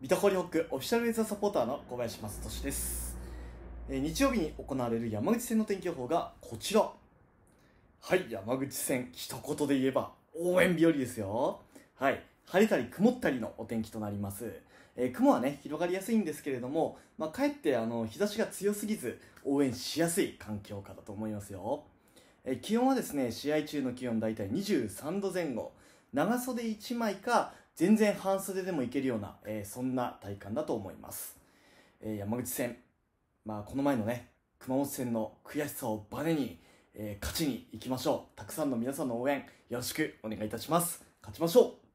ビタコリホックオフィシャルウェザーサポーターの小林正俊です、えー、日曜日に行われる山口戦の天気予報がこちらはい山口戦一言で言えば応援日和ですよはい晴れたり曇ったりのお天気となります。えー、雲はね、広がりやすいんですけれども、まあ、かえってあの、日差しが強すぎず、応援しやすい環境下だと思いますよ。えー、気温はですね、試合中の気温大体23度前後。長袖1枚か、全然半袖でもいけるような、えー、そんな体感だと思います。えー、山口戦、まあ、この前のね、熊本戦の悔しさをバネに、えー、勝ちに行きましょう。たくさんの皆さんの応援、よろしくお願いいたします。勝ちましょう